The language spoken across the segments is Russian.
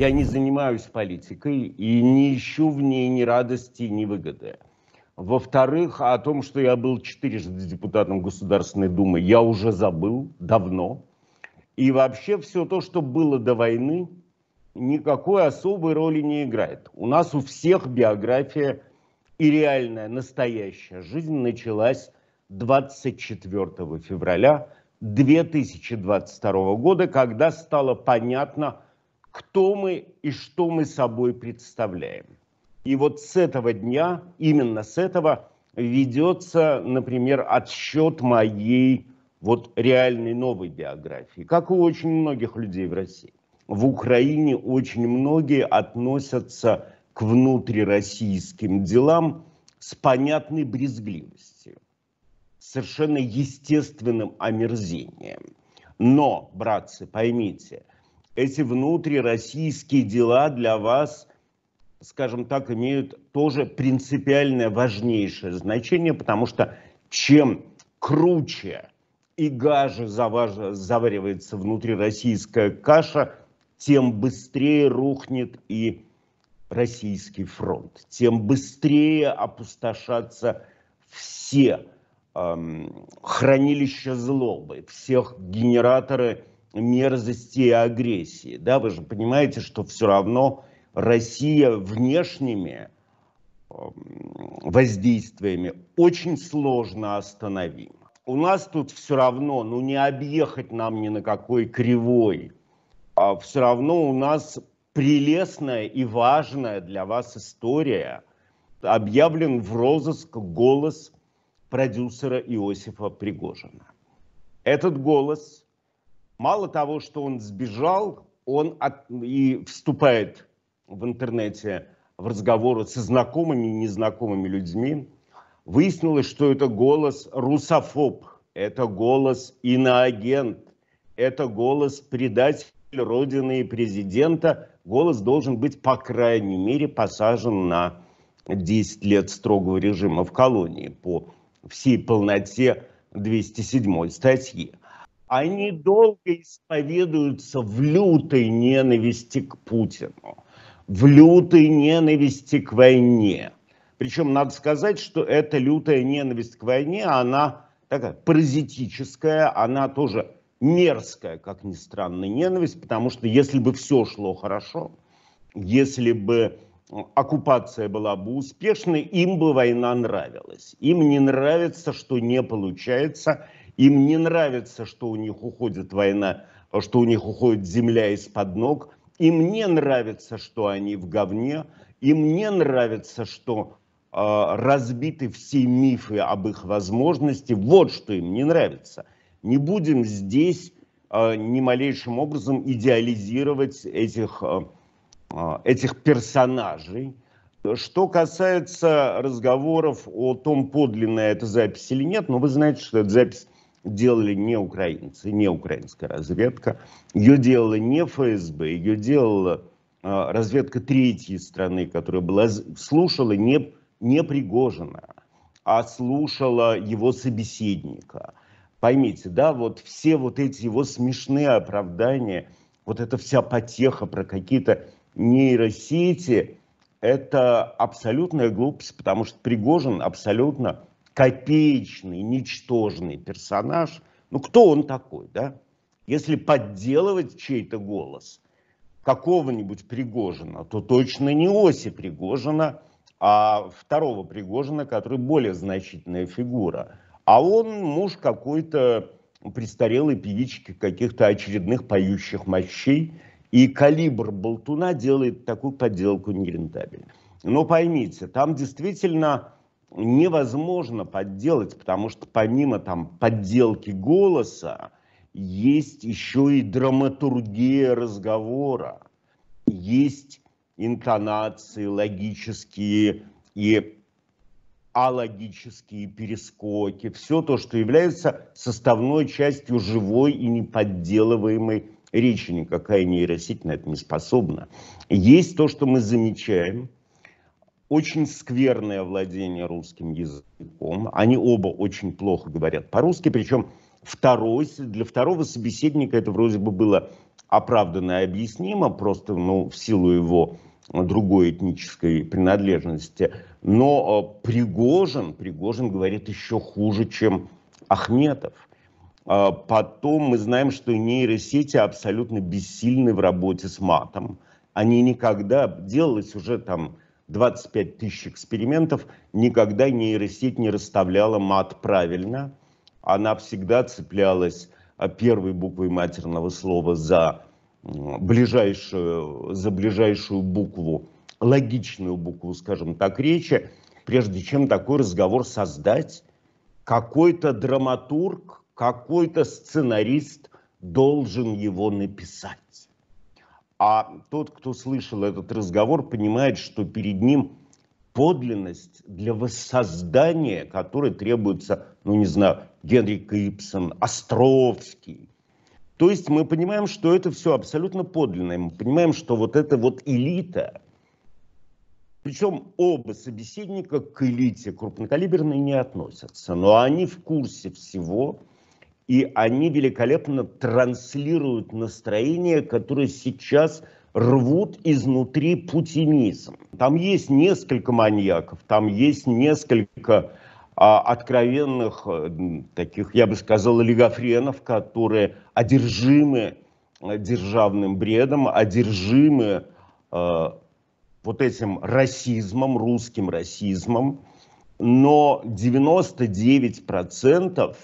Я не занимаюсь политикой и не ищу в ней ни радости, ни выгоды. Во-вторых, о том, что я был четырежды депутатом Государственной Думы, я уже забыл давно. И вообще все то, что было до войны, никакой особой роли не играет. У нас у всех биография и реальная, настоящая жизнь началась 24 февраля 2022 года, когда стало понятно, кто мы и что мы собой представляем. И вот с этого дня, именно с этого, ведется, например, отсчет моей вот реальной новой биографии, как у очень многих людей в России. В Украине очень многие относятся к внутрироссийским делам с понятной брезгливостью, совершенно естественным омерзением. Но, братцы, поймите – эти внутрироссийские дела для вас, скажем так, имеют тоже принципиальное важнейшее значение, потому что чем круче и гаже заваривается внутрироссийская каша, тем быстрее рухнет и российский фронт, тем быстрее опустошатся все эм, хранилища злобы, всех генераторы мерзости и агрессии. Да, вы же понимаете, что все равно Россия внешними эм, воздействиями очень сложно остановима. У нас тут все равно, ну не объехать нам ни на какой кривой, а все равно у нас прелестная и важная для вас история. Объявлен в розыск голос продюсера Иосифа Пригожина. Этот голос Мало того, что он сбежал, он от, и вступает в интернете в разговоры со знакомыми и незнакомыми людьми. Выяснилось, что это голос русофоб, это голос иноагент, это голос предатель Родины и президента. Голос должен быть, по крайней мере, посажен на 10 лет строгого режима в колонии по всей полноте 207 статьи они долго исповедуются в лютой ненависти к Путину, в лютой ненависти к войне. Причем надо сказать, что эта лютая ненависть к войне, она такая паразитическая, она тоже мерзкая, как ни странно, ненависть, потому что если бы все шло хорошо, если бы э, оккупация была бы успешной, им бы война нравилась. Им не нравится, что не получается – им не нравится, что у них уходит война, что у них уходит земля из-под ног. Им не нравится, что они в говне. Им не нравится, что э, разбиты все мифы об их возможности. Вот что им не нравится. Не будем здесь э, ни малейшим образом идеализировать этих, э, этих персонажей. Что касается разговоров о том, подлинная эта запись или нет, ну вы знаете, что эта запись делали не украинцы, не украинская разведка. Ее делала не ФСБ, ее делала а, разведка третьей страны, которая была, слушала не, не Пригожина, а слушала его собеседника. Поймите, да, вот все вот эти его смешные оправдания, вот эта вся потеха про какие-то нейросети, это абсолютная глупость, потому что Пригожин абсолютно копеечный, ничтожный персонаж. Ну, кто он такой, да? Если подделывать чей-то голос, какого-нибудь Пригожина, то точно не Оси Пригожина, а второго Пригожина, который более значительная фигура. А он муж какой-то престарелой певички каких-то очередных поющих мощей, и калибр болтуна делает такую подделку нерентабельной. Но поймите, там действительно невозможно подделать, потому что помимо там подделки голоса есть еще и драматургия разговора, есть интонации, логические и алогические перескоки, все то, что является составной частью живой и неподделываемой речи. Никакая нейросеть на это не способна. Есть то, что мы замечаем – очень скверное владение русским языком. Они оба очень плохо говорят по-русски, причем второй, для второго собеседника это вроде бы было оправданно и объяснимо, просто ну, в силу его другой этнической принадлежности. Но а, Пригожин, Пригожин говорит еще хуже, чем Ахметов. А, потом мы знаем, что нейросети абсолютно бессильны в работе с матом. Они никогда, делалось уже там 25 тысяч экспериментов, никогда нейросеть не расставляла мат правильно. Она всегда цеплялась а, первой буквой матерного слова за ближайшую, за ближайшую букву, логичную букву, скажем так, речи, прежде чем такой разговор создать, какой-то драматург, какой-то сценарист должен его написать. А тот, кто слышал этот разговор, понимает, что перед ним подлинность для воссоздания, которой требуется, ну не знаю, Генри Кипсон, Островский. То есть мы понимаем, что это все абсолютно подлинное. Мы понимаем, что вот эта вот элита, причем оба собеседника к элите крупнокалиберной не относятся, но они в курсе всего, и они великолепно транслируют настроение, которое сейчас рвут изнутри путинизм. Там есть несколько маньяков, там есть несколько а, откровенных, э, таких, я бы сказал, олигофренов, которые одержимы э, державным бредом, одержимы э, вот этим расизмом, русским расизмом. Но 99%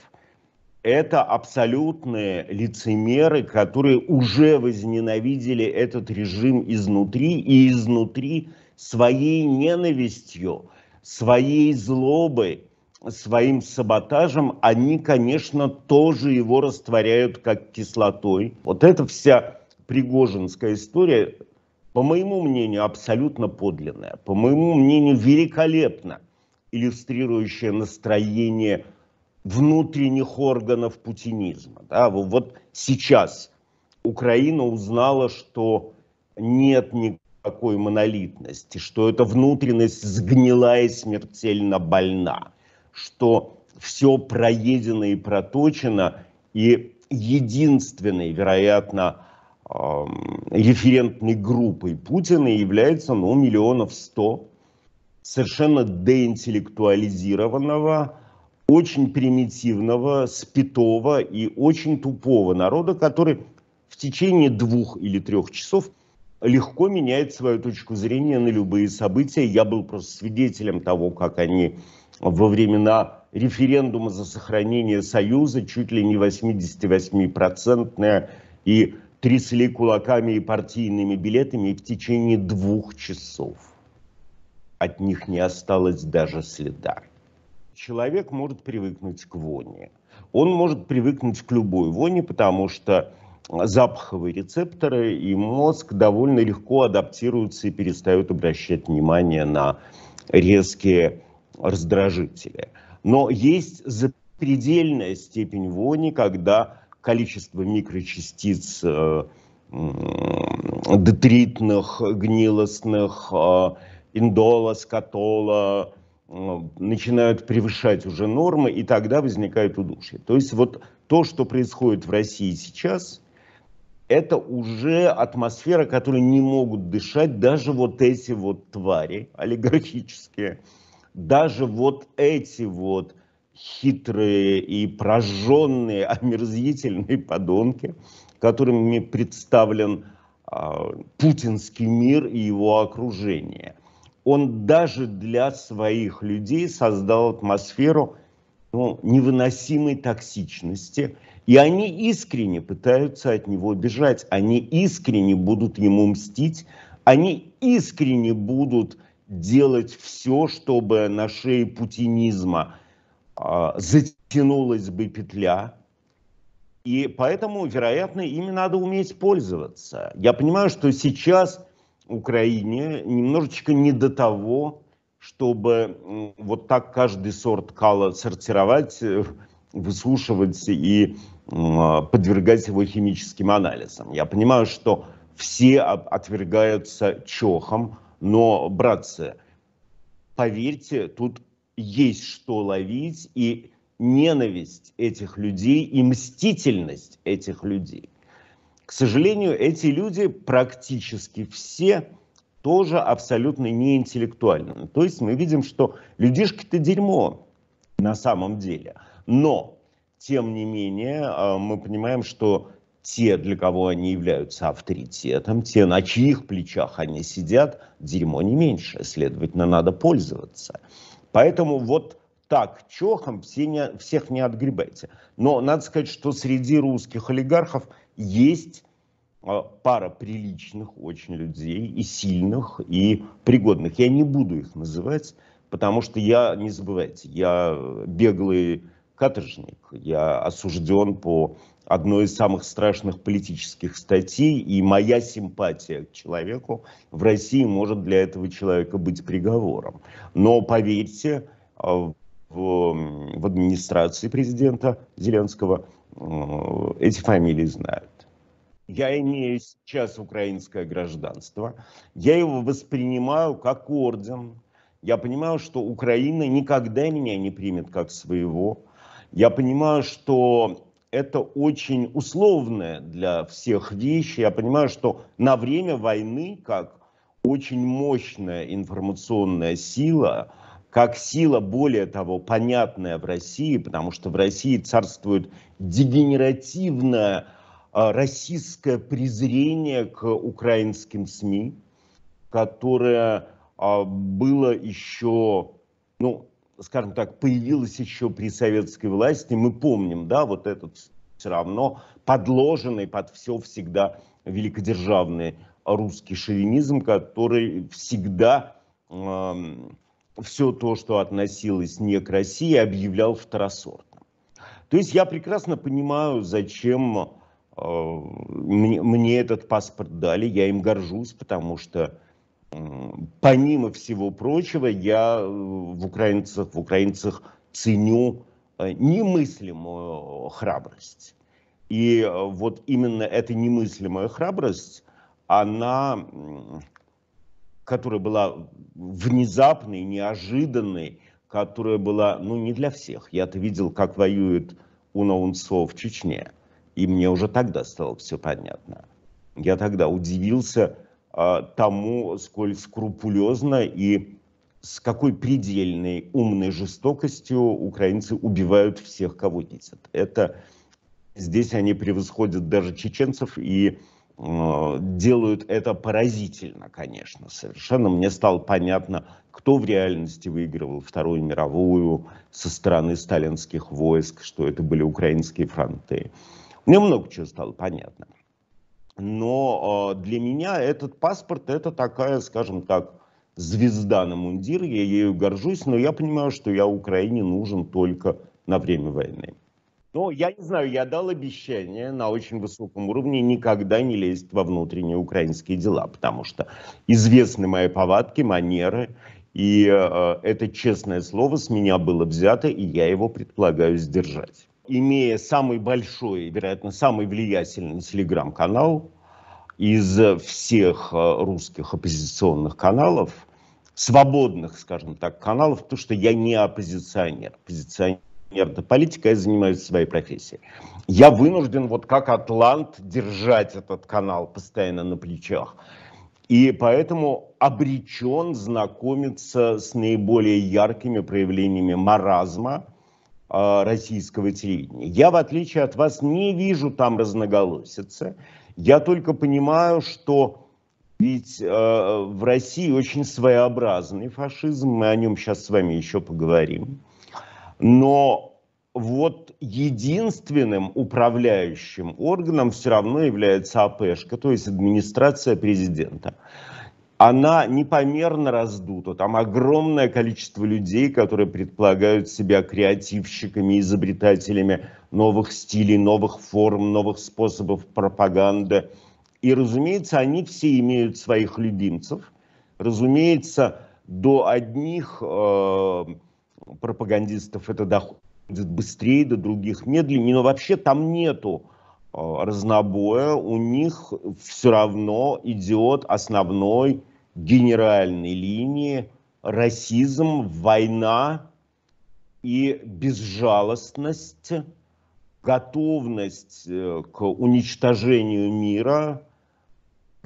это абсолютные лицемеры, которые уже возненавидели этот режим изнутри и изнутри своей ненавистью, своей злобой, своим саботажем, они, конечно, тоже его растворяют как кислотой. Вот эта вся пригожинская история, по моему мнению, абсолютно подлинная, по моему мнению, великолепно иллюстрирующая настроение – внутренних органов путинизма. Да? Вот сейчас Украина узнала, что нет никакой монолитности, что эта внутренность сгнила и смертельно больна, что все проедено и проточено, и единственной, вероятно, референтной группой Путина является, ну, миллионов сто совершенно деинтеллектуализированного, очень примитивного, спитого и очень тупого народа, который в течение двух или трех часов легко меняет свою точку зрения на любые события. Я был просто свидетелем того, как они во времена референдума за сохранение Союза чуть ли не 88-процентное и трясли кулаками и партийными билетами и в течение двух часов. От них не осталось даже следа человек может привыкнуть к воне. Он может привыкнуть к любой воне, потому что запаховые рецепторы и мозг довольно легко адаптируются и перестают обращать внимание на резкие раздражители. Но есть запредельная степень вони, когда количество микрочастиц э, э, детритных, гнилостных, э, индола, скатола, начинают превышать уже нормы, и тогда возникает удушье. То есть вот то, что происходит в России сейчас, это уже атмосфера, которой не могут дышать даже вот эти вот твари олигархические, даже вот эти вот хитрые и прожженные, омерзительные подонки, которыми представлен э, путинский мир и его окружение – он даже для своих людей создал атмосферу ну, невыносимой токсичности. И они искренне пытаются от него бежать, они искренне будут ему мстить, они искренне будут делать все, чтобы на шее путинизма э, затянулась бы петля. И поэтому, вероятно, ими надо уметь пользоваться. Я понимаю, что сейчас Украине немножечко не до того, чтобы вот так каждый сорт кала сортировать, э, выслушивать и а, подвергать его химическим анализам. Я понимаю, что все отвергаются чохом, но, братцы, поверьте, тут есть что ловить, и ненависть этих людей, и мстительность этих людей к сожалению, эти люди практически все тоже абсолютно не интеллектуальны. Ну, то есть мы видим, что людишки-то дерьмо на самом деле. Но, тем не менее, а, мы понимаем, что те, для кого они являются авторитетом, те, на чьих плечах они сидят, дерьмо не меньше, следовательно, надо пользоваться. Поэтому вот так чохом все не, всех не отгребайте. Но надо сказать, что среди русских олигархов – есть а, пара приличных очень людей, и сильных, и пригодных. Я не буду их называть, потому что я, не забывайте, я беглый каторжник, я осужден по одной из самых страшных политических статей, и моя симпатия к человеку в России может для этого человека быть приговором. Но поверьте, а, в, в администрации президента Зеленского – эти фамилии знают. Я имею сейчас украинское гражданство. Я его воспринимаю как орден. Я понимаю, что Украина никогда меня не примет как своего. Я понимаю, что это очень условное для всех вещь. Я понимаю, что на время войны, как очень мощная информационная сила, как сила, более того, понятная в России, потому что в России царствует дегенеративное а, российское презрение к украинским СМИ, которое а, было еще, ну, скажем так, появилось еще при советской власти. Мы помним, да, вот этот все равно подложенный под все всегда великодержавный русский шовинизм, который всегда эм, все то, что относилось не к России, объявлял второсортным. То есть я прекрасно понимаю, зачем э, мне, мне этот паспорт дали, я им горжусь, потому что помимо всего прочего, я э, в украинцах, в украинцах ценю э, немыслимую храбрость. И вот именно эта немыслимая храбрость, она которая была внезапной, неожиданной, которая была, ну, не для всех. Я-то видел, как воюет Унаунцо в Чечне, и мне уже тогда стало все понятно. Я тогда удивился э, тому, сколь скрупулезно и с какой предельной умной жестокостью украинцы убивают всех, кого видят. Это здесь они превосходят даже чеченцев и Э, делают это поразительно, конечно, совершенно. Мне стало понятно, кто в реальности выигрывал Вторую мировую со стороны сталинских войск, что это были украинские фронты. Мне много чего стало понятно. Но э, для меня этот паспорт это такая, скажем так, звезда на мундире, я ею горжусь, но я понимаю, что я Украине нужен только на время войны. Но я не знаю, я дал обещание на очень высоком уровне никогда не лезть во внутренние украинские дела, потому что известны мои повадки, манеры, и э, это честное слово с меня было взято, и я его предполагаю сдержать. Имея самый большой, вероятно, самый влиятельный телеграм-канал из всех э, русских оппозиционных каналов, свободных, скажем так, каналов, потому что я не оппозиционер. Оппозиционер примерно политика, я занимаюсь своей профессией. Я вынужден вот как атлант держать этот канал постоянно на плечах. И поэтому обречен знакомиться с наиболее яркими проявлениями маразма э, российского телевидения. Я, в отличие от вас, не вижу там разноголосицы. Я только понимаю, что ведь э, в России очень своеобразный фашизм, мы о нем сейчас с вами еще поговорим. Но вот единственным управляющим органом все равно является АПшка, то есть администрация президента. Она непомерно раздута, там огромное количество людей, которые предполагают себя креативщиками, изобретателями новых стилей, новых форм, новых способов пропаганды. И, разумеется, они все имеют своих любимцев. Разумеется, до одних... Э- пропагандистов это доходит быстрее, до других медленнее, но вообще там нету э, разнобоя, у них все равно идет основной генеральной линии расизм, война и безжалостность, готовность э, к уничтожению мира –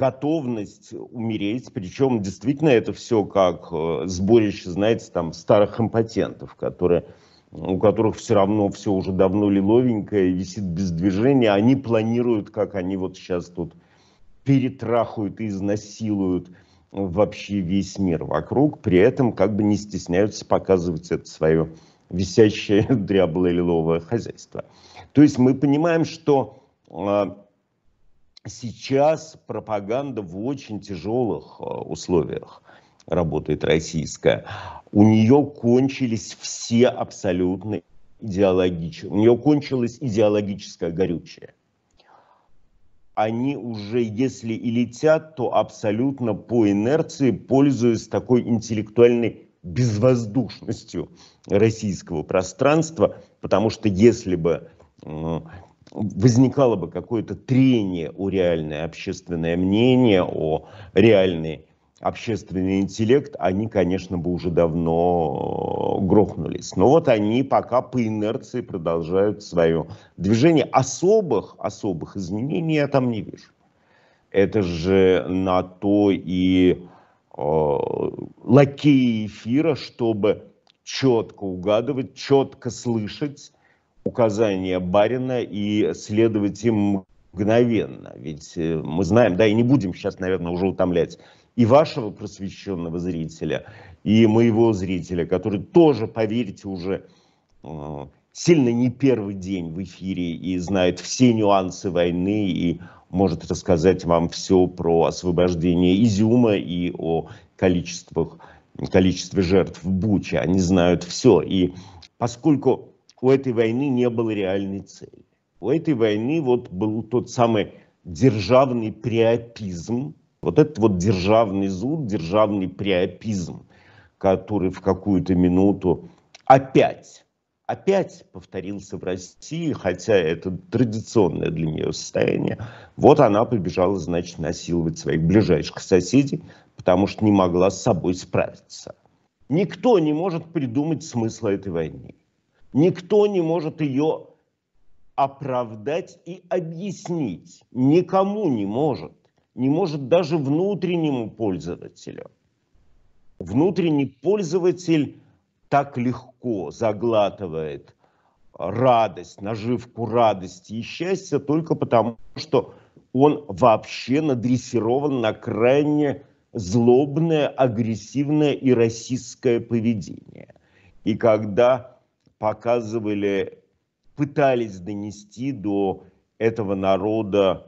готовность умереть, причем действительно это все как э, сборище, знаете, там старых импотентов, которые, у которых все равно все уже давно лиловенькое, висит без движения, они планируют, как они вот сейчас тут перетрахают и изнасилуют вообще весь мир вокруг, при этом как бы не стесняются показывать это свое висящее дряблое лиловое хозяйство. То есть мы понимаем, что а, сейчас пропаганда в очень тяжелых э, условиях работает российская. У нее кончились все абсолютно идеологические. У нее кончилось идеологическая горючая. Они уже, если и летят, то абсолютно по инерции, пользуясь такой интеллектуальной безвоздушностью российского пространства, потому что если бы возникало бы какое-то трение у реальное общественное мнение, о реальный общественный интеллект, они, конечно, бы уже давно э, грохнулись. Но вот они пока по инерции продолжают свое движение. Особых, особых изменений я там не вижу. Это же на то и э, лакеи эфира, чтобы четко угадывать, четко слышать указания барина и следовать им мгновенно. Ведь э, мы знаем, да, и не будем сейчас, наверное, уже утомлять и вашего просвещенного зрителя, и моего зрителя, который тоже, поверьте, уже э, сильно не первый день в эфире и знает все нюансы войны и может рассказать вам все про освобождение Изюма и о количествах, количестве жертв в Буче. Они знают все. И поскольку у этой войны не было реальной цели. У этой войны вот был тот самый державный приопизм, вот этот вот державный зуд, державный приопизм, который в какую-то минуту опять, опять повторился в России, хотя это традиционное для нее состояние. Вот она побежала, значит, насиловать своих ближайших соседей, потому что не могла с собой справиться. Никто не может придумать смысла этой войны. Никто не может ее оправдать и объяснить. Никому не может. Не может даже внутреннему пользователю. Внутренний пользователь так легко заглатывает радость, наживку радости и счастья только потому, что он вообще надрессирован на крайне злобное, агрессивное и расистское поведение. И когда показывали, пытались донести до этого народа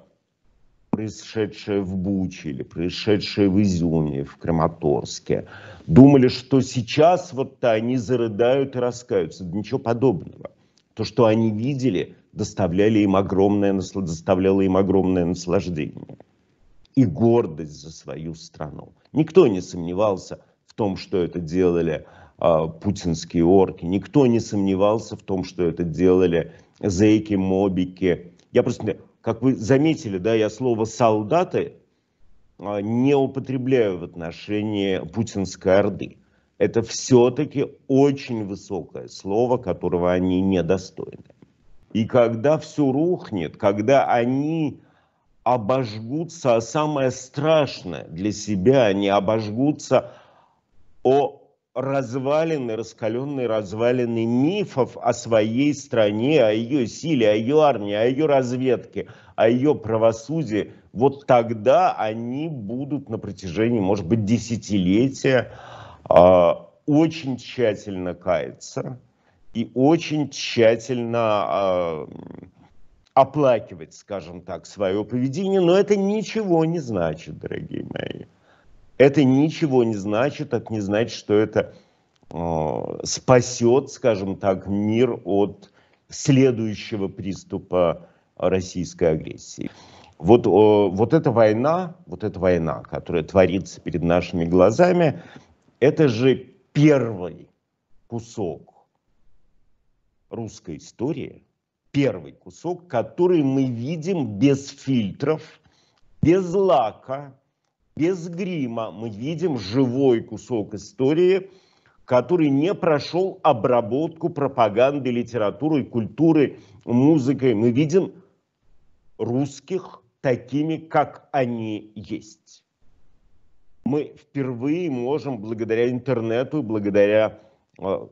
происшедшее в Буче или происшедшее в Изюме, в Краматорске. Думали, что сейчас вот-то они зарыдают и раскаются. Да ничего подобного. То, что они видели, доставляли им огромное, доставляло им огромное наслаждение и гордость за свою страну. Никто не сомневался в том, что это делали э, а, путинские орки. Никто не сомневался в том, что это делали зейки, мобики. Я просто, как вы заметили, да, я слово «солдаты» а, не употребляю в отношении путинской орды. Это все-таки очень высокое слово, которого они недостойны. И когда все рухнет, когда они обожгутся, а самое страшное для себя, они обожгутся о развалины, раскаленные развалины мифов о своей стране, о ее силе, о ее армии, о ее разведке, о ее правосудии, вот тогда они будут на протяжении, может быть, десятилетия а, очень тщательно каяться и очень тщательно а, оплакивать, скажем так, свое поведение. Но это ничего не значит, дорогие мои. Это ничего не значит, это не значит, что это э, спасет, скажем так, мир от следующего приступа российской агрессии. Вот, э, вот эта война, вот эта война, которая творится перед нашими глазами, это же первый кусок русской истории, первый кусок, который мы видим без фильтров, без лака, без грима мы видим живой кусок истории, который не прошел обработку пропаганды, литературы, культуры, музыкой. Мы видим русских такими, как они есть. Мы впервые можем благодаря интернету, благодаря э,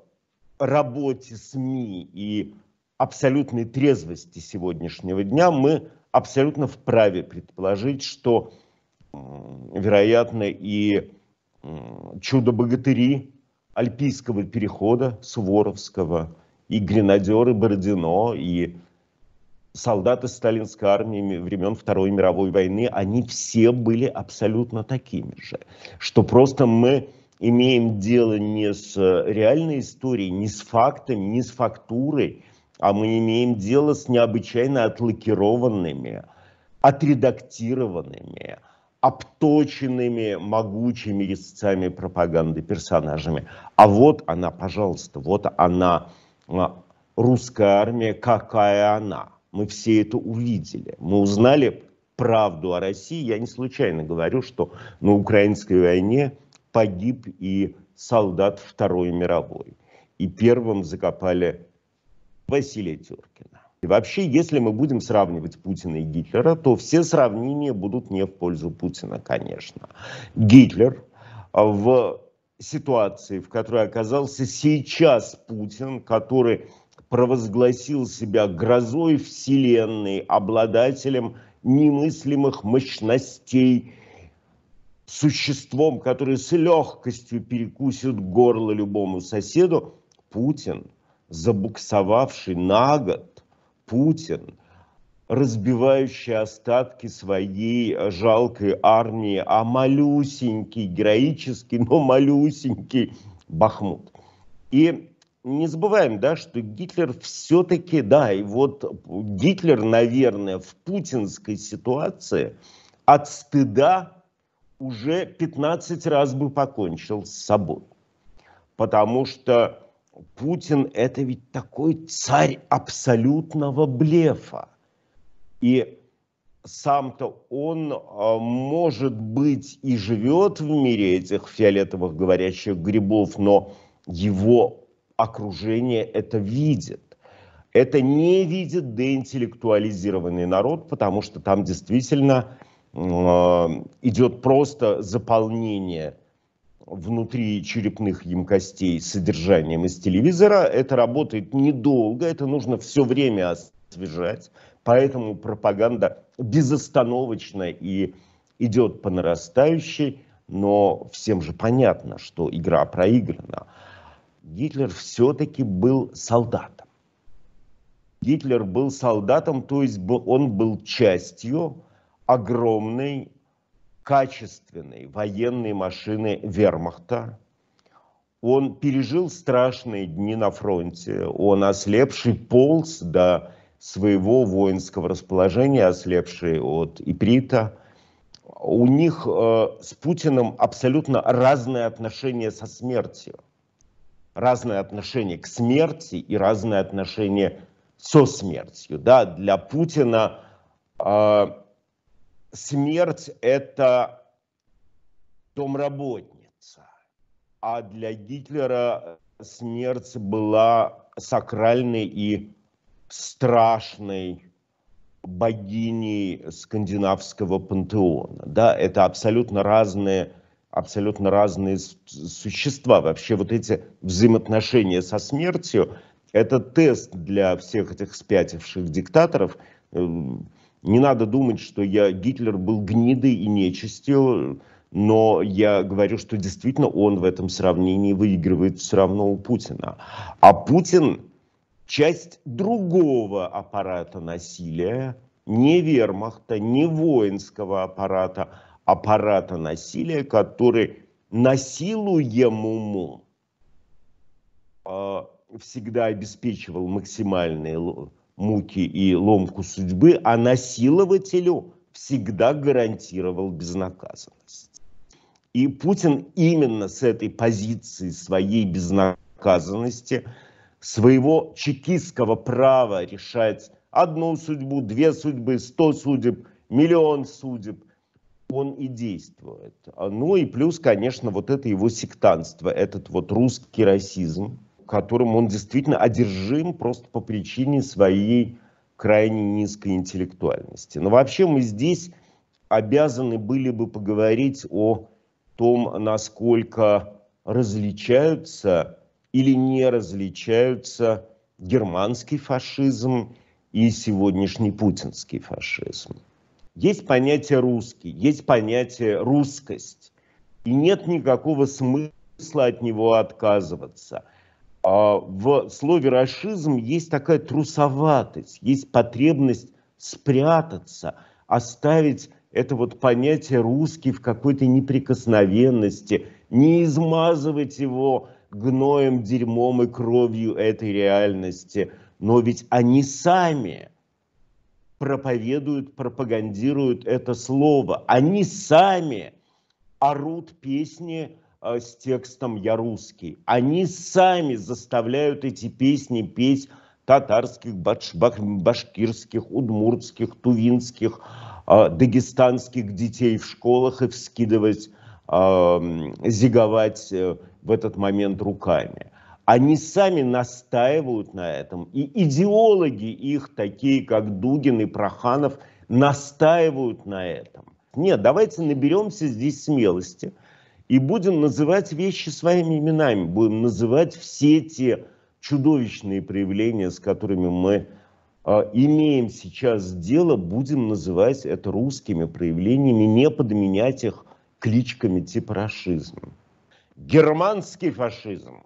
работе СМИ и абсолютной трезвости сегодняшнего дня, мы абсолютно вправе предположить, что вероятно, и чудо-богатыри Альпийского перехода Суворовского, и гренадеры Бородино, и солдаты сталинской армии времен Второй мировой войны, они все были абсолютно такими же. Что просто мы имеем дело не с э, реальной историей, не с фактами, не с фактурой, а мы имеем дело с необычайно отлакированными, отредактированными, обточенными могучими резцами пропаганды персонажами. А вот она, пожалуйста, вот она, а, русская армия, какая она. Мы все это увидели. Мы узнали правду о России. Я не случайно говорю, что на украинской войне погиб и солдат Второй мировой. И первым закопали Василия Теркина. И вообще, если мы будем сравнивать Путина и Гитлера, то все сравнения будут не в пользу Путина, конечно. Гитлер а, в ситуации, в которой оказался сейчас Путин, который провозгласил себя грозой Вселенной, обладателем немыслимых мощностей, существом, которое с легкостью перекусит горло любому соседу, Путин, забуксовавший на год, Путин, разбивающий остатки своей жалкой армии, а малюсенький, героический, но малюсенький Бахмут. И не забываем, да, что Гитлер все-таки, да, и вот Гитлер, наверное, в путинской ситуации от стыда уже 15 раз бы покончил с собой. Потому что Путин – это ведь такой царь абсолютного блефа. И сам-то он, э, может быть, и живет в мире этих фиолетовых говорящих грибов, но его окружение это видит. Это не видит деинтеллектуализированный народ, потому что там действительно э, идет просто заполнение – внутри черепных емкостей с содержанием из телевизора. Это работает недолго, это нужно все время освежать. Поэтому пропаганда безостановочно и идет по нарастающей, но всем же понятно, что игра проиграна. Гитлер все-таки был солдатом. Гитлер был солдатом, то есть он был частью огромной качественной военной машины вермахта. Он пережил страшные дни на фронте. Он ослепший полз до своего воинского расположения, ослепший от иприта. У них э, с Путиным абсолютно разные отношения со смертью. Разное отношение к смерти и разное отношение со смертью. Да? Для Путина э, смерть – это домработница, а для Гитлера смерть была сакральной и страшной богиней скандинавского пантеона. Да, это абсолютно разные, абсолютно разные существа. Вообще вот эти взаимоотношения со смертью – это тест для всех этих спятивших диктаторов, эм, не надо думать, что я Гитлер был гнидой и нечистил, но я говорю, что действительно он в этом сравнении выигрывает все равно у Путина. А Путин часть другого аппарата насилия, не вермахта, не воинского аппарата, аппарата насилия, который насилуемому э, всегда обеспечивал максимальные муки и ломку судьбы, а насилователю всегда гарантировал безнаказанность. И Путин именно с этой позиции своей безнаказанности, своего чекистского права решать одну судьбу, две судьбы, сто судеб, миллион судеб, он и действует. Ну и плюс, конечно, вот это его сектанство, этот вот русский расизм, которым он действительно одержим просто по причине своей крайне низкой интеллектуальности. Но вообще мы здесь обязаны были бы поговорить о том, насколько различаются или не различаются германский фашизм и сегодняшний путинский фашизм. Есть понятие русский, есть понятие русскость. И нет никакого смысла от него отказываться – а в слове расизм есть такая трусоватость, есть потребность спрятаться, оставить это вот понятие русский в какой-то неприкосновенности, не измазывать его гноем, дерьмом и кровью этой реальности. Но ведь они сами проповедуют, пропагандируют это слово. Они сами орут песни а, с текстом «Я русский». Они сами заставляют эти песни петь татарских, баш, башкирских, удмуртских, тувинских, а, дагестанских детей в школах и вскидывать, а, зиговать э, в этот момент руками. Они сами настаивают на этом, и идеологи их, такие как Дугин и Проханов, настаивают на этом. Нет, давайте наберемся здесь смелости – и будем называть вещи своими именами, будем называть все те чудовищные проявления, с которыми мы э, имеем сейчас дело, будем называть это русскими проявлениями, не подменять их кличками типа фашизм. Германский фашизм,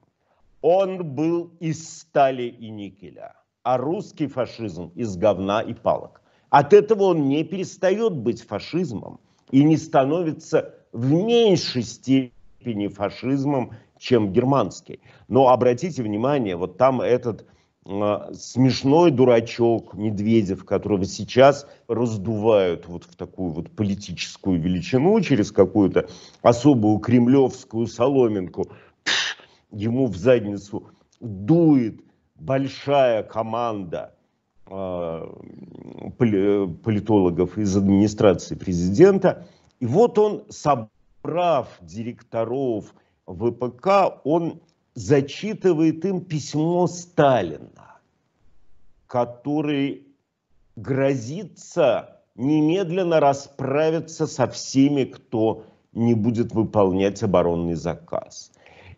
он был из стали и никеля, а русский фашизм из говна и палок. От этого он не перестает быть фашизмом и не становится в меньшей степени фашизмом, чем германский. Но обратите внимание, вот там этот э, смешной дурачок Медведев, которого сейчас раздувают вот в такую вот политическую величину через какую-то особую кремлевскую соломинку, ему в задницу дует большая команда э, э, политологов из администрации президента – и вот он, собрав директоров ВПК, он зачитывает им письмо Сталина, который грозится немедленно расправиться со всеми, кто не будет выполнять оборонный заказ.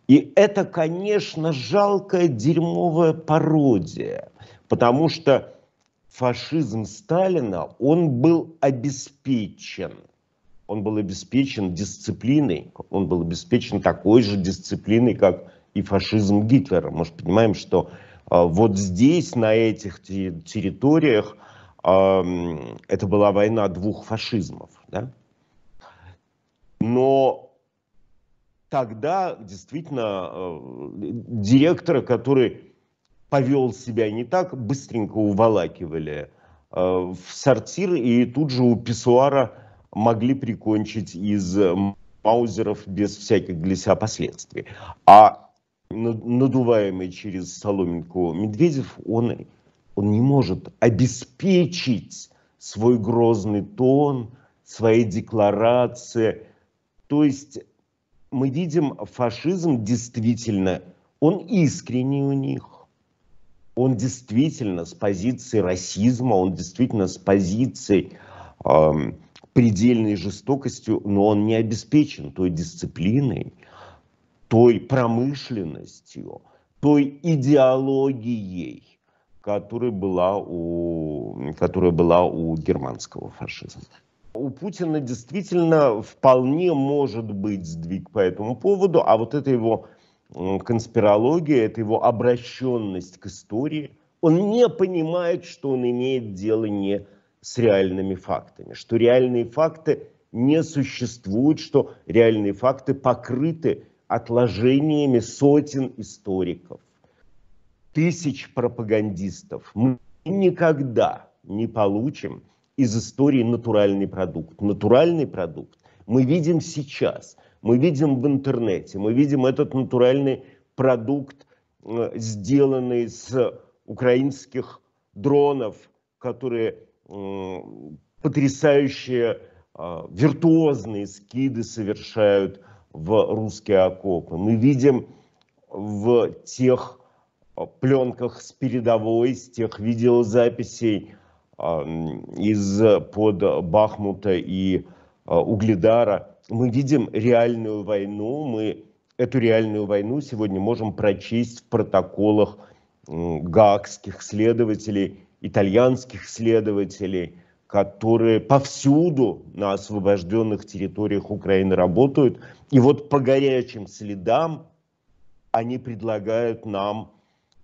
И это, конечно, жалкая дерьмовая пародия, потому что фашизм Сталина, он был обеспечен – он был обеспечен дисциплиной, он был обеспечен такой же дисциплиной, как и фашизм Гитлера. Мы же понимаем, что а, вот здесь, на этих территориях, это была война двух фашизмов. Да? Но тогда действительно а, директора, который повел себя не так, быстренько уволакивали а, в сортир и тут же у писсуара могли прикончить из э, маузеров без всяких для себя последствий. А надуваемый через соломинку Медведев, он, он не может обеспечить свой грозный тон, свои декларации. То есть мы видим, фашизм действительно, он искренний у них, он действительно с позиции расизма, он действительно с позиции эм, предельной жестокостью, но он не обеспечен той дисциплиной, той промышленностью, той идеологией, которая была у, которая была у германского фашизма. У Путина действительно вполне может быть сдвиг по этому поводу, а вот это его конспирология, это его обращенность к истории, он не понимает, что он имеет дело не с реальными фактами, что реальные факты не существуют, что реальные факты покрыты отложениями сотен историков, тысяч пропагандистов. Мы никогда не получим из истории натуральный продукт. Натуральный продукт мы видим сейчас, мы видим в интернете, мы видим этот натуральный продукт, э, сделанный с украинских дронов, которые Э, потрясающие э, виртуозные скиды совершают в русские окопы. Мы видим в тех э, пленках с передовой, с тех видеозаписей из-под Бахмута и Угледара, мы видим реальную войну, мы эту реальную войну сегодня можем прочесть в протоколах гаагских следователей – итальянских следователей, которые повсюду на освобожденных территориях Украины работают. И вот по горячим следам они предлагают нам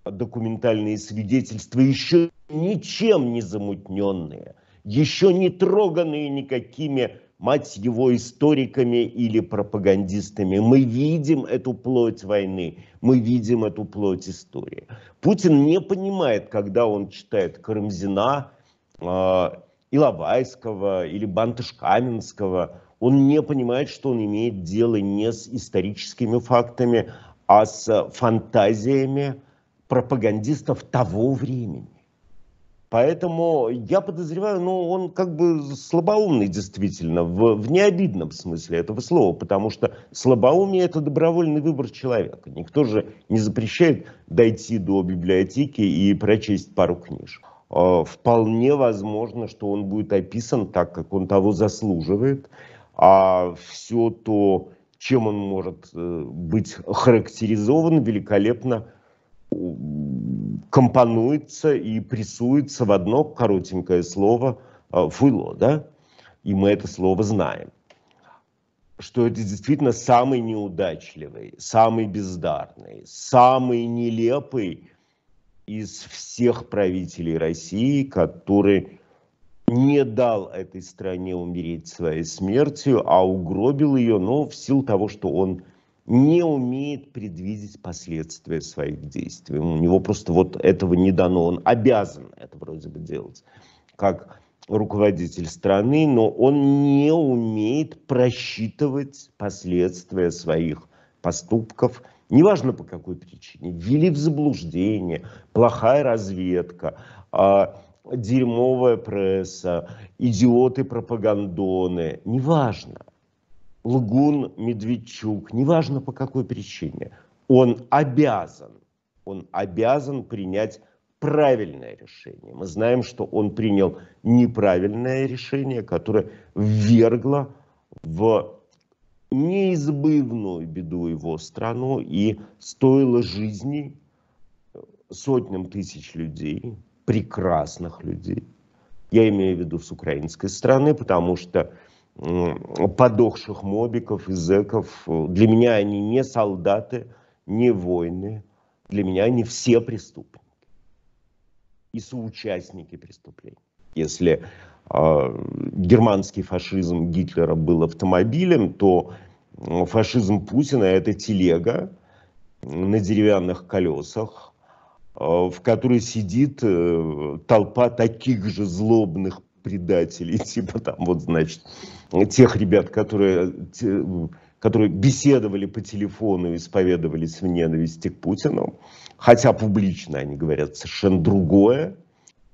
документальные свидетельства, еще ничем не замутненные, еще не троганные никакими мать его историками или пропагандистами. Мы видим эту плоть войны, мы видим эту плоть истории. Путин не понимает, когда он читает Карамзина, э, а, Иловайского или Бантышкаменского, он не понимает, что он имеет дело не с историческими фактами, а с фантазиями пропагандистов того времени. Поэтому я подозреваю, ну, он как бы слабоумный действительно, в, в необидном смысле этого слова, потому что слабоумие – это добровольный выбор человека. Никто же не запрещает дойти до библиотеки и прочесть пару книжек. А, вполне возможно, что он будет описан так, как он того заслуживает, а все то, чем он может э, быть характеризован, великолепно компонуется и прессуется в одно коротенькое слово э, «фуйло», да? И мы это слово знаем. Что это действительно самый неудачливый, самый бездарный, самый нелепый из всех правителей России, который не дал этой стране умереть своей смертью, а угробил ее, но в силу того, что он не умеет предвидеть последствия своих действий. У него просто вот этого не дано. Он обязан это вроде бы делать, как руководитель страны, но он не умеет просчитывать последствия своих поступков, неважно по какой причине. Ввели в заблуждение, плохая разведка, а, дерьмовая пресса, идиоты-пропагандоны, неважно Лгун, Медведчук, неважно по какой причине, он обязан, он обязан принять правильное решение. Мы знаем, что он принял неправильное решение, которое ввергло в неизбывную беду его страну и стоило жизни сотням тысяч людей, прекрасных людей. Я имею в виду с украинской стороны, потому что подохших мобиков и зэков. Для меня они не солдаты, не воины. Для меня они все преступники и соучастники преступлений. Если э, германский фашизм Гитлера был автомобилем, то фашизм Путина – это телега на деревянных колесах, а, в которой сидит э, толпа таких же злобных предателей, типа там вот, значит, тех ребят, которые, те, которые беседовали по телефону и исповедовались в ненависти к Путину, хотя публично они говорят совершенно другое.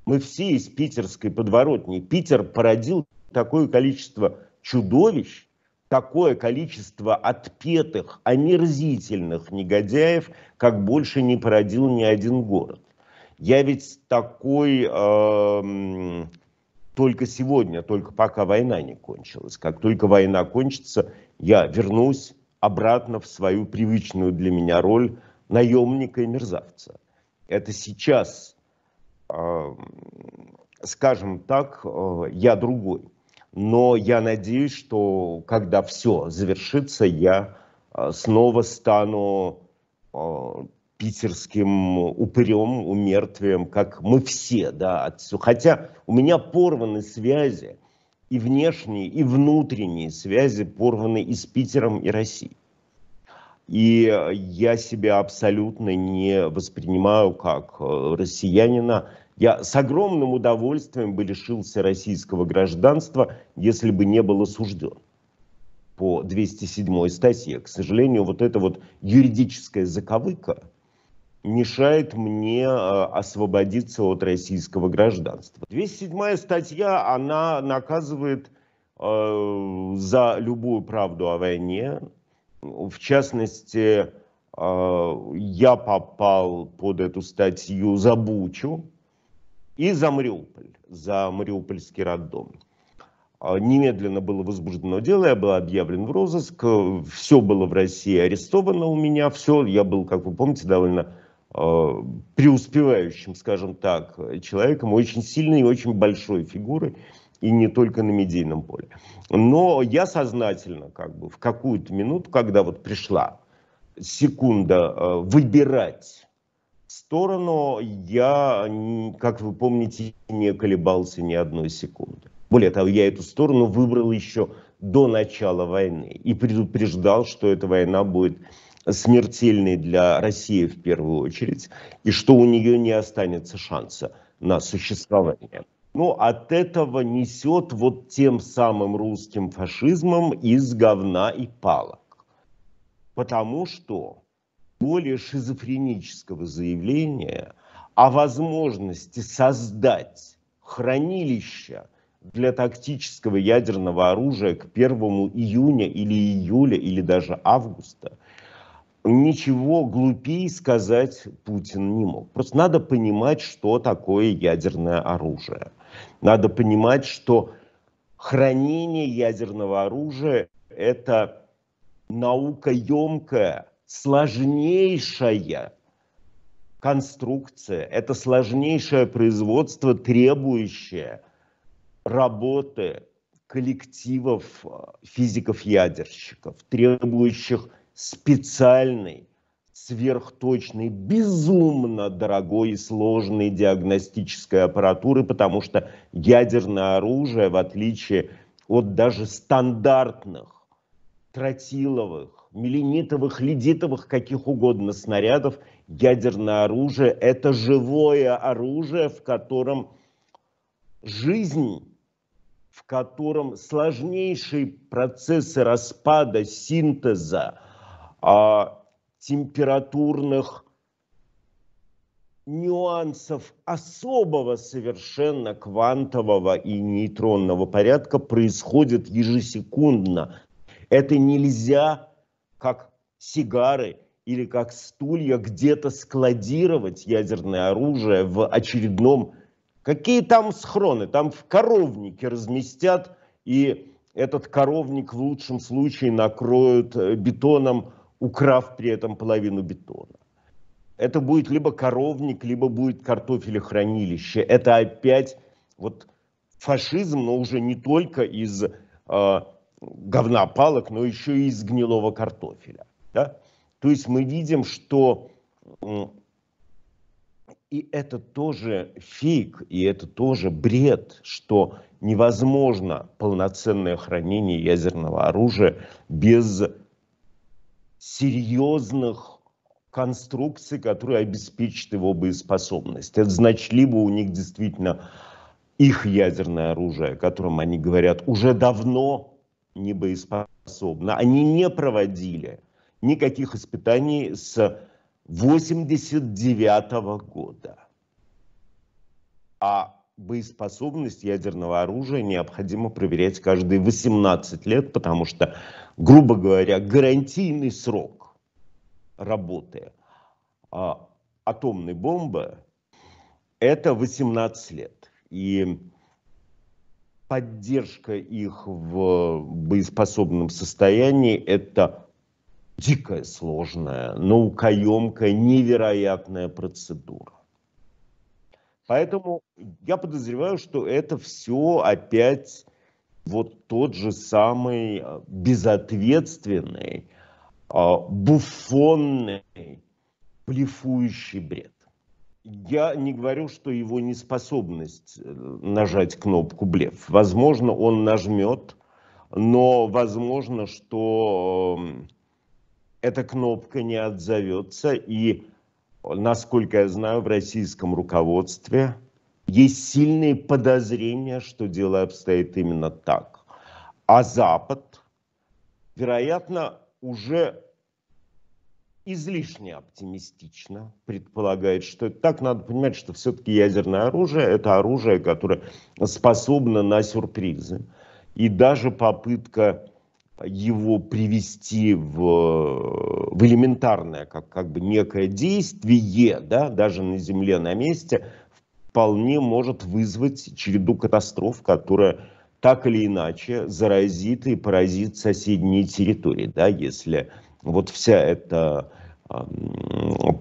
Мы все из питерской подворотни. Питер породил такое количество чудовищ, такое количество отпетых, омерзительных негодяев, как больше не породил ни один город. Я ведь такой э, только сегодня, только пока война не кончилась. Как только война кончится, я вернусь обратно в свою привычную для меня роль наемника и мерзавца. Это сейчас, эм, скажем так, э, я другой. Но я надеюсь, что когда все завершится, я э, снова стану э, питерским упырем, умертвием, как мы все, да, отцу. Хотя у меня порваны связи, и внешние, и внутренние связи порваны и с Питером, и Россией. И я себя абсолютно не воспринимаю как э, россиянина. Я с огромным удовольствием бы лишился российского гражданства, если бы не был осужден по 207 статье. К сожалению, вот эта вот юридическая заковыка – мешает мне а, освободиться от российского гражданства. 207 статья, она наказывает э, за любую правду о войне. В частности, э, я попал под эту статью за Бучу и за Мариуполь, за Мариупольский роддом. Немедленно было возбуждено дело, я был объявлен в розыск, э, все было в России арестовано у меня, все, я был, как вы помните, довольно Э, преуспевающим, скажем так, человеком, очень сильной и очень большой фигурой, и не только на медийном поле. Но я сознательно, как бы, в какую-то минуту, когда вот пришла секунда э, выбирать сторону, я, как вы помните, не колебался ни одной секунды. Более того, я эту сторону выбрал еще до начала войны и предупреждал, что эта война будет смертельной для России в первую очередь, и что у нее не останется шанса на существование. Ну, от этого несет вот тем самым русским фашизмом из говна и палок. Потому что более шизофренического заявления о возможности создать хранилище для тактического ядерного оружия к 1 июня или июля или даже августа – ничего глупее сказать Путин не мог. Просто надо понимать, что такое ядерное оружие. Надо понимать, что хранение ядерного оружия – это наука емкая, сложнейшая конструкция, это сложнейшее производство, требующее работы коллективов э, физиков-ядерщиков, требующих специальный, сверхточный безумно дорогой и сложной диагностической аппаратуры, потому что ядерное оружие, в отличие от даже стандартных тротиловых, миллинитовых, ледитовых, каких угодно снарядов, ядерное оружие – это живое оружие, в котором жизнь, в котором сложнейшие процессы распада, синтеза – а, температурных нюансов особого совершенно квантового и нейтронного порядка происходит ежесекундно. Это нельзя как сигары или как стулья где-то складировать ядерное оружие в очередном... Какие там схроны? Там в коровнике разместят, и этот коровник в лучшем случае накроют э, бетоном украв при этом половину бетона. Это будет либо коровник, либо будет картофелехранилище. Это опять вот фашизм, но уже не только из э, а, говна палок, но еще и из гнилого картофеля. Да? То есть мы видим, что и это тоже фиг, и это тоже бред, что невозможно полноценное хранение ядерного оружия без серьезных конструкций, которые обеспечат его боеспособность. Это значит, либо у них действительно их ядерное оружие, о котором они говорят, уже давно не боеспособно. Они не проводили никаких испытаний с 89 года. А боеспособность ядерного оружия необходимо проверять каждые 18 лет, потому что, грубо говоря, гарантийный срок работы а, атомной бомбы – это 18 лет. И поддержка их в боеспособном состоянии – это дикая, сложная, наукоемкая, невероятная процедура. Поэтому я подозреваю, что это все опять вот тот же самый а, безответственный, а, буфонный, блефующий бред. Я не говорю, что его неспособность э, нажать кнопку блеф. Возможно, он нажмет, но возможно, что эм, эта кнопка не отзовется, и насколько я знаю, в российском руководстве есть сильные подозрения, что дело обстоит именно так. А Запад, вероятно, уже излишне оптимистично предполагает, что так надо понимать, что все-таки ядерное оружие – это оружие, которое способно на сюрпризы. И даже попытка его привести в в элементарное, как, как бы некое действие, да, даже на земле, на месте, вполне может вызвать череду катастроф, которая так или иначе заразит и поразит соседние территории, да, если вот вся эта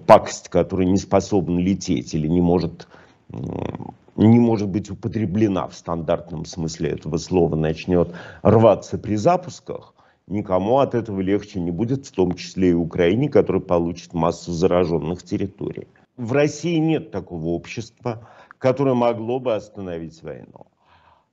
пакость, которая не способна лететь или не может, не может быть употреблена в стандартном смысле этого слова, начнет рваться при запусках, никому от этого легче не будет, в том числе и Украине, которая получит массу зараженных территорий. В России нет такого общества, которое могло бы остановить войну.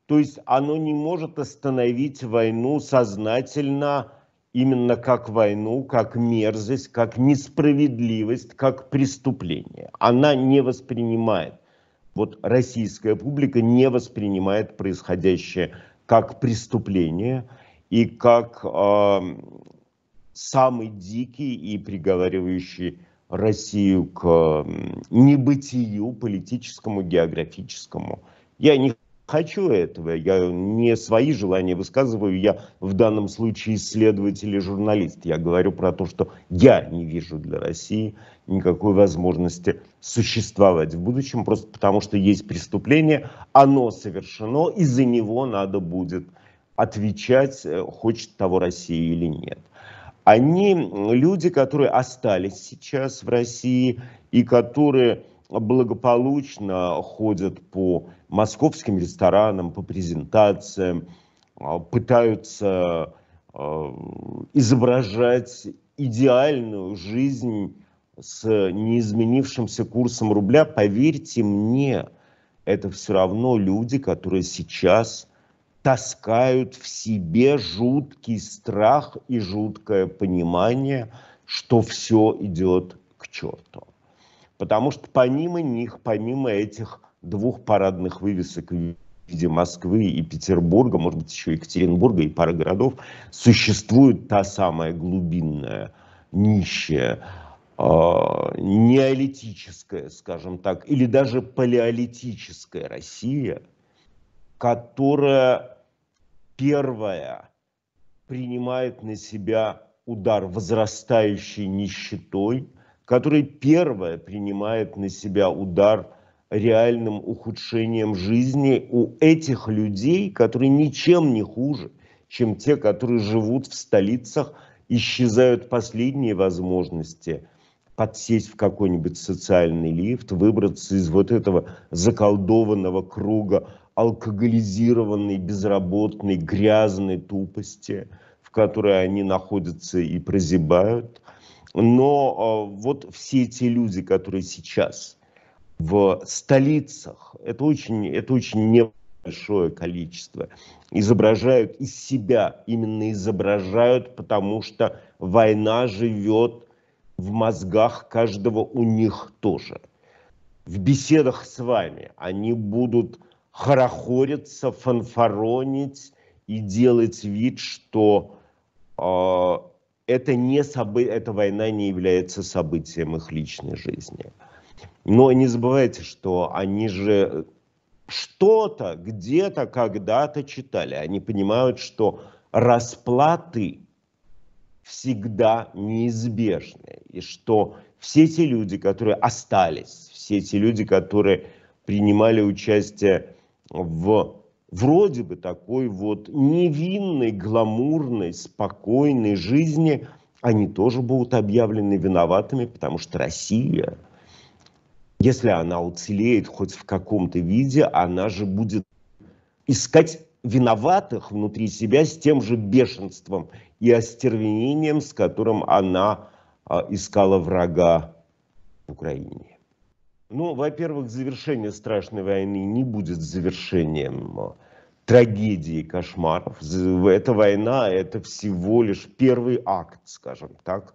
То есть оно не может остановить войну сознательно, именно как войну, как мерзость, как несправедливость, как преступление. Она не воспринимает, вот российская публика не воспринимает происходящее как преступление – и как э, самый дикий и приговаривающий Россию к небытию политическому, географическому. Я не хочу этого, я не свои желания высказываю, я в данном случае исследователь и журналист. Я говорю про то, что я не вижу для России никакой возможности существовать в будущем, просто потому что есть преступление, оно совершено, и за него надо будет отвечать, э, хочет того Россия или нет. Они люди, которые остались сейчас в России и которые благополучно ходят по московским ресторанам, по презентациям, а, пытаются а, изображать идеальную жизнь с неизменившимся курсом рубля. Поверьте мне, это все равно люди, которые сейчас – таскают в себе жуткий страх и жуткое понимание, что все идет к черту. Потому что помимо них, помимо этих двух парадных вывесок в виде Москвы и Петербурга, может быть, еще Екатеринбурга и пара городов, существует та самая глубинная, нищая, э, неолитическая, скажем так, или даже палеолитическая Россия – которая первая принимает на себя удар возрастающей нищетой, которая первая принимает на себя удар реальным ухудшением жизни у этих людей, которые ничем не хуже, чем те, которые живут в столицах, исчезают последние возможности – подсесть в какой-нибудь социальный лифт, выбраться из вот этого заколдованного круга алкоголизированной, безработной, грязной тупости, в которой они находятся и прозябают. Но а, вот все эти люди, которые сейчас в столицах, это очень, это очень небольшое количество, изображают из себя, именно изображают, потому что война живет в мозгах каждого у них тоже. В беседах с вами они будут хорохориться, фанфаронить и делать вид, что э, это, не собы... эта война не является событием их личной жизни. Но не забывайте, что они же что-то где-то когда-то читали. Они понимают, что расплаты всегда неизбежны. И что все те люди, которые остались, все те люди, которые принимали участие в вроде бы такой вот невинной, гламурной, спокойной жизни, они тоже будут объявлены виноватыми, потому что Россия, если она уцелеет хоть в каком-то виде, она же будет искать виноватых внутри себя с тем же бешенством и остервенением, с которым она а, искала врага в Украине. Ну, во-первых, завершение страшной войны не будет завершением а, трагедии кошмаров. Эта война – это всего лишь первый акт, скажем так,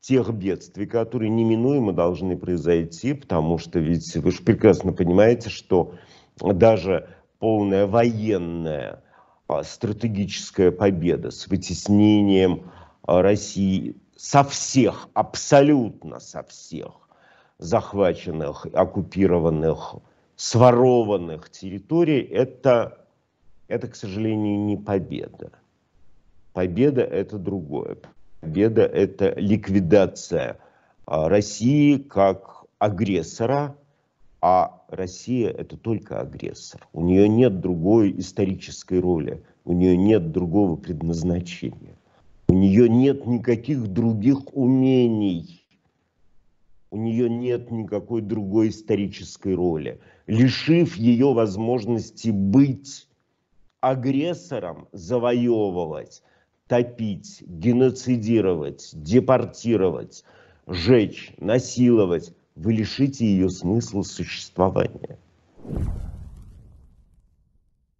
тех бедствий, которые неминуемо должны произойти, потому что ведь вы же прекрасно понимаете, что даже полная военная а, стратегическая победа с вытеснением а, России со всех, абсолютно со всех захваченных, оккупированных, сворованных территорий, это, это, к сожалению, не победа. Победа – это другое. Победа – это ликвидация а, России как агрессора, а Россия – это только агрессор. У нее нет другой исторической роли, у нее нет другого предназначения. У нее нет никаких других умений, у нее нет никакой другой исторической роли. Лишив ее возможности быть агрессором, завоевывать, топить, геноцидировать, депортировать, жечь, насиловать, вы лишите ее смысла существования.